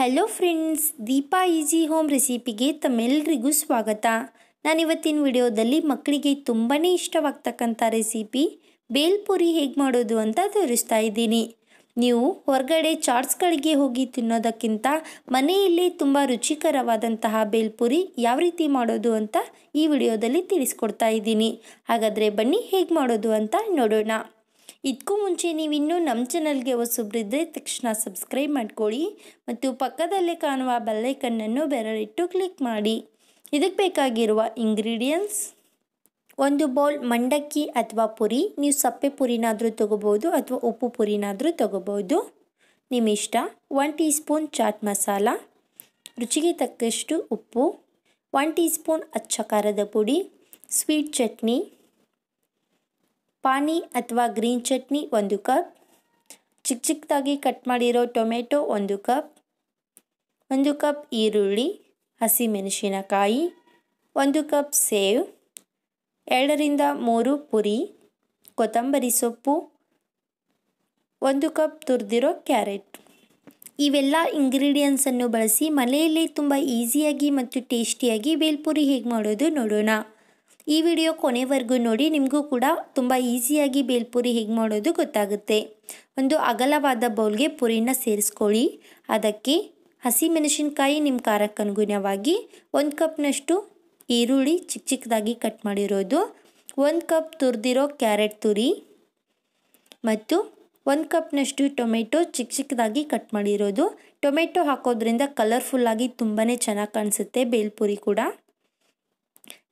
hello friends Deepa easy home ರೆಸಿಪಿಗೆ ತಮ್ಮೆಲ್ಲರಿಗೂ ಸ್ವಾಗತ ನಾನು ಇವತ್ತಿನ ವಿಡಿಯೋದಲ್ಲಿ ಮಕ್ಕಳಿಗೆ ತುಂಬಾ ಇಷ್ಟವಾಗ್ತಕ್ಕಂಥ ರೆಸಿಪಿ ಬೇಲ್ಪುರಿ ಹೇಗೆ ಮಾಡೋದು ಅಂತ ತೋರಿಸ್ತಾ ಇದ್ದೀನಿ ನೀವು ಹೊರಗಡೆ ಚಾಟ್ಸ್ಗಳಿಗೆ ಹೋಗಿ ತಿನ್ನೋದಕ್ಕಿಂತ ಮನೆಯಲ್ಲಿ ತುಂಬ ರುಚಿಕರವಾದಂತಹ ಬೇಲ್ಪುರಿ ಯಾವ ರೀತಿ ಮಾಡೋದು ಅಂತ ಈ ವಿಡಿಯೋದಲ್ಲಿ ತಿಳಿಸ್ಕೊಡ್ತಾ ಇದ್ದೀನಿ ಹಾಗಾದರೆ ಬನ್ನಿ ಹೇಗೆ ಮಾಡೋದು ಅಂತ ನೋಡೋಣ ಇದಕ್ಕೂ ಮುಂಚೆ ನೀವು ಇನ್ನೂ ನಮ್ಮ ಚಾನಲ್ಗೆ ಹೊಸಬ್ರಿದ್ದರೆ ತಕ್ಷಣ ಸಬ್ಸ್ಕ್ರೈಬ್ ಮಾಡ್ಕೊಳ್ಳಿ ಮತ್ತು ಪಕ್ಕದಲ್ಲೇ ಕಾಣುವ ಬೆಲ್ಲೈಕನ್ನನ್ನು ಬೆರಳಿಟ್ಟು ಕ್ಲಿಕ್ ಮಾಡಿ ಇದಕ್ಕೆ ಬೇಕಾಗಿರುವ ಇಂಗ್ರೀಡಿಯೆಂಟ್ಸ್ ಒಂದು ಬೌಲ್ ಮಂಡಕ್ಕಿ ಅಥವಾ ಪುರಿ ನೀವು ಸಪ್ಪೆ ಪುರಿನಾದರೂ ತೊಗೋಬೋದು ಅಥವಾ ಉಪ್ಪು ಪುರಿನಾದರೂ ತೊಗೋಬೋದು ನಿಮ್ಮ ಇಷ್ಟ one teaspoon chaat masala ರುಚಿಗೆ ತಕ್ಕಷ್ಟು ಉಪ್ಪು ಒನ್ ಟೀ ಸ್ಪೂನ್ ಅಚ್ಚ ಖಾರದ ಪುಡಿ ಸ್ವೀಟ್ ಚಟ್ನಿ ಪಾನಿ ಅಥವಾ ಗ್ರೀನ್ ಚಟ್ನಿ ಒಂದು ಕಪ್ ಚಿಕ್ಕ ಚಿಕ್ಕದಾಗಿ ಕಟ್ ಮಾಡಿರೋ ಟೊಮೆಟೊ ಒಂದು ಕಪ್ ಒಂದು ಕಪ್ ಈರುಳ್ಳಿ ಹಸಿಮೆಣಸಿನಕಾಯಿ ಒಂದು ಕಪ್ ಸೇವ್ ಎರಡರಿಂದ ಮೂರು ಪುರಿ ಕೊತ್ತಂಬರಿ ಸೊಪ್ಪು ಒಂದು ಕಪ್ ತುರಿದಿರೋ ಕ್ಯಾರೆಟ್ ಇವೆಲ್ಲ ಇಂಗ್ರೀಡಿಯೆಂಟ್ಸನ್ನು ಬಳಸಿ ಮನೆಯಲ್ಲೇ ತುಂಬ ಈಸಿಯಾಗಿ ಮತ್ತು ಟೇಸ್ಟಿಯಾಗಿ ಬೇಲ್ಪುರಿ ಹೇಗೆ ಮಾಡೋದು ನೋಡೋಣ ಈ ವಿಡಿಯೋ ಕೊನೆವರೆಗೂ ನೋಡಿ ನಿಮಗೂ ಕೂಡ ತುಂಬ ಈಸಿಯಾಗಿ ಬೇಲ್ಪುರಿ ಹೇಗೆ ಮಾಡೋದು ಗೊತ್ತಾಗುತ್ತೆ ಒಂದು ಅಗಲವಾದ ಬೌಲ್ಗೆ ಪುರಿನ ಸೇರಿಸ್ಕೊಳ್ಳಿ ಅದಕ್ಕೆ ಹಸಿಮೆಣಸಿನಕಾಯಿ ನಿಮ್ಮ ಅನುಗುಣವಾಗಿ ಒಂದು ಕಪ್ನಷ್ಟು ಈರುಳ್ಳಿ ಚಿಕ್ಕ ಚಿಕ್ಕದಾಗಿ ಕಟ್ ಮಾಡಿರೋದು ಒಂದು ಕಪ್ ತುರಿದಿರೋ ಕ್ಯಾರೆಟ್ ತುರಿ ಮತ್ತು ಒಂದು ಕಪ್ನಷ್ಟು ಟೊಮೆಟೊ ಚಿಕ್ಕ ಚಿಕ್ಕದಾಗಿ ಕಟ್ ಮಾಡಿರೋದು ಟೊಮೆಟೊ ಹಾಕೋದ್ರಿಂದ ಕಲರ್ಫುಲ್ಲಾಗಿ ತುಂಬಾ ಚೆನ್ನಾಗಿ ಕಾಣಿಸುತ್ತೆ ಬೇಲ್ಪುರಿ ಕೂಡ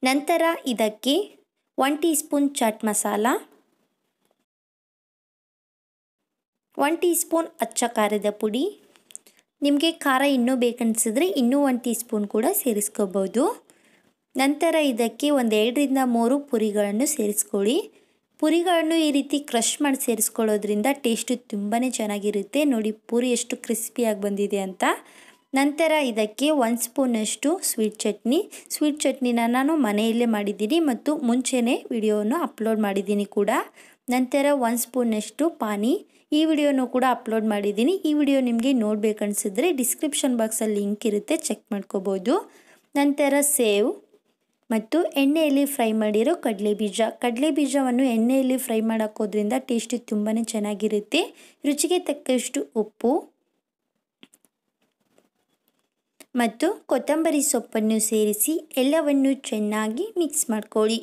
ನಂತರ ಇದಕ್ಕೆ one teaspoon chaat masala one teaspoon ಅಚ್ಚ ಖಾರದ ಪುಡಿ ನಿಮಗೆ ಖಾರ ಇನ್ನೂ ಬೇಕನ್ನಿಸಿದ್ರೆ ಇನ್ನೂ ಒನ್ ಟೀ ಸ್ಪೂನ್ ಕೂಡ ಸೇರಿಸ್ಕೋಬೋದು ನಂತರ ಇದಕ್ಕೆ ಒಂದು ಎರಡರಿಂದ ಮೂರು ಪುರಿಗಳನ್ನು ಸೇರಿಸ್ಕೊಳ್ಳಿ ಪುರಿಗಳನ್ನು ಈ ರೀತಿ ಕ್ರಷ್ ಮಾಡಿ ಸೇರಿಸ್ಕೊಳ್ಳೋದ್ರಿಂದ ಟೇಸ್ಟು ತುಂಬಾ ಚೆನ್ನಾಗಿರುತ್ತೆ ನೋಡಿ ಪೂರಿ ಎಷ್ಟು ಕ್ರಿಸ್ಪಿಯಾಗಿ ಬಂದಿದೆ ಅಂತ ನಂತರ ಇದಕ್ಕೆ ಒನ್ ಸ್ಪೂನಷ್ಟು ಸ್ವೀಟ್ ಚಟ್ನಿ ಸ್ವೀಟ್ ಚಟ್ನಿನ ನಾನು ಮನೆಯಲ್ಲೇ ಮಾಡಿದ್ದೀನಿ ಮತ್ತು ಮುಂಚೆನೇ ವಿಡಿಯೋವನ್ನು ಅಪ್ಲೋಡ್ ಮಾಡಿದ್ದೀನಿ ಕೂಡ ನಂತರ ಒನ್ ಸ್ಪೂನಷ್ಟು ಪಾನಿ ಈ ವಿಡಿಯೋನು ಕೂಡ ಅಪ್ಲೋಡ್ ಮಾಡಿದ್ದೀನಿ ಈ ವಿಡಿಯೋ ನಿಮಗೆ ನೋಡಬೇಕನ್ಸಿದ್ರೆ ಡಿಸ್ಕ್ರಿಪ್ಷನ್ ಬಾಕ್ಸಲ್ಲಿ ಲಿಂಕ್ ಇರುತ್ತೆ ಚೆಕ್ ಮಾಡ್ಕೋಬೋದು ನಂತರ ಸೇವ್ ಮತ್ತು ಎಣ್ಣೆಯಲ್ಲಿ ಫ್ರೈ ಮಾಡಿರೋ ಕಡಲೆ ಬೀಜ ಕಡಲೆ ಬೀಜವನ್ನು ಎಣ್ಣೆಯಲ್ಲಿ ಫ್ರೈ ಮಾಡಾಕೋದ್ರಿಂದ ಟೇಸ್ಟಿ ತುಂಬಾ ಚೆನ್ನಾಗಿರುತ್ತೆ ರುಚಿಗೆ ತಕ್ಕಷ್ಟು ಉಪ್ಪು ಮತ್ತು ಕೊತ್ತಂಬರಿ ಸೊಪ್ಪನ್ನು ಸೇರಿಸಿ ಎಲ್ಲವನ್ನು ಚೆನ್ನಾಗಿ ಮಿಕ್ಸ್ ಮಾಡ್ಕೊಳ್ಳಿ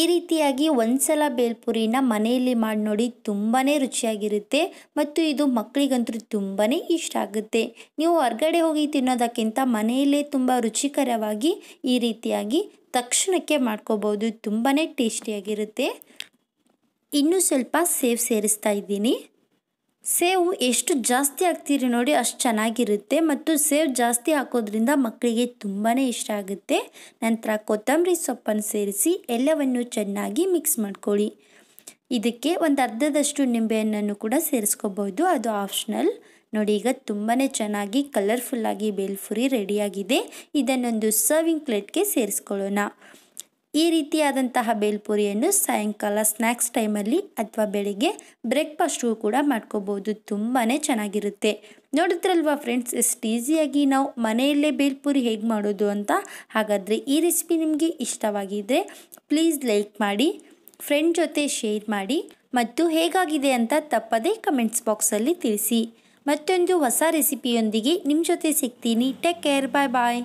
ಈ ರೀತಿಯಾಗಿ ಸಲ ಬೇಲ್ಪುರಿನ ಮನೆಯಲ್ಲಿ ಮಾಡಿ ನೋಡಿ ತುಂಬಾ ರುಚಿಯಾಗಿರುತ್ತೆ ಮತ್ತು ಇದು ಮಕ್ಕಳಿಗಂತೂ ತುಂಬಾ ಇಷ್ಟ ಆಗುತ್ತೆ ನೀವು ಹೊರಗಡೆ ಹೋಗಿ ತಿನ್ನೋದಕ್ಕಿಂತ ಮನೆಯಲ್ಲೇ ತುಂಬ ರುಚಿಕರವಾಗಿ ಈ ರೀತಿಯಾಗಿ ತಕ್ಷಣಕ್ಕೆ ಮಾಡ್ಕೋಬೋದು ತುಂಬಾ ಟೇಸ್ಟಿಯಾಗಿರುತ್ತೆ ಇನ್ನೂ ಸ್ವಲ್ಪ ಸೇವ್ ಸೇರಿಸ್ತಾ ಇದ್ದೀನಿ ಸೇವು ಎಷ್ಟು ಜಾಸ್ತಿ ಹಾಕ್ತೀರಿ ನೋಡಿ ಅಷ್ಟು ಚೆನ್ನಾಗಿರುತ್ತೆ ಮತ್ತು ಸೇವ್ ಜಾಸ್ತಿ ಹಾಕೋದ್ರಿಂದ ಮಕ್ಕಳಿಗೆ ತುಂಬಾ ಇಷ್ಟ ಆಗುತ್ತೆ ನಂತರ ಕೊತ್ತಂಬರಿ ಸೊಪ್ಪನ್ನು ಸೇರಿಸಿ ಎಲ್ಲವನ್ನು ಚೆನ್ನಾಗಿ ಮಿಕ್ಸ್ ಮಾಡ್ಕೊಳ್ಳಿ ಇದಕ್ಕೆ ಒಂದು ಅರ್ಧದಷ್ಟು ನಿಂಬೆಹಣ್ಣನ್ನು ಕೂಡ ಸೇರಿಸ್ಕೋಬೋದು ಅದು ಆಪ್ಷನಲ್ ನೋಡಿ ಈಗ ತುಂಬಾ ಚೆನ್ನಾಗಿ ಕಲರ್ಫುಲ್ಲಾಗಿ ಬೇಲ್ಪುರಿ ರೆಡಿಯಾಗಿದೆ ಇದನ್ನೊಂದು ಸರ್ವಿಂಗ್ ಪ್ಲೇಟ್ಗೆ ಸೇರಿಸ್ಕೊಳ್ಳೋಣ ಈ ರೀತಿಯಾದಂತಹ ಬೇಲ್ಪುರಿಯನ್ನು ಸಾಯಂಕಾಲ ಸ್ನ್ಯಾಕ್ಸ್ ಟೈಮಲ್ಲಿ ಅಥವಾ ಬೆಳಿಗ್ಗೆ ಬ್ರೇಕ್ಫಾಸ್ಟ್ಗೂ ಕೂಡ ಮಾಡ್ಕೋಬೋದು ತುಂಬಾ ಚೆನ್ನಾಗಿರುತ್ತೆ ನೋಡಿದ್ರಲ್ವಾ ಫ್ರೆಂಡ್ಸ್ ಎಷ್ಟು ಈಸಿಯಾಗಿ ನಾವು ಮನೆಯಲ್ಲೇ ಬೇಲ್ಪುರಿ ಹೇಗೆ ಮಾಡೋದು ಅಂತ ಹಾಗಾದರೆ ಈ ರೆಸಿಪಿ ನಿಮಗೆ ಇಷ್ಟವಾಗಿದ್ದರೆ ಪ್ಲೀಸ್ ಲೈಕ್ ಮಾಡಿ ಫ್ರೆಂಡ್ ಜೊತೆ ಶೇರ್ ಮಾಡಿ ಮತ್ತು ಹೇಗಾಗಿದೆ ಅಂತ ತಪ್ಪದೇ ಕಮೆಂಟ್ಸ್ ಬಾಕ್ಸಲ್ಲಿ ತಿಳಿಸಿ ಮತ್ತೊಂದು ಹೊಸ ರೆಸಿಪಿಯೊಂದಿಗೆ ನಿಮ್ಮ ಜೊತೆ ಸಿಗ್ತೀನಿ ಟೇಕ್ ಕೇರ್ ಬಾಯ್ ಬಾಯ್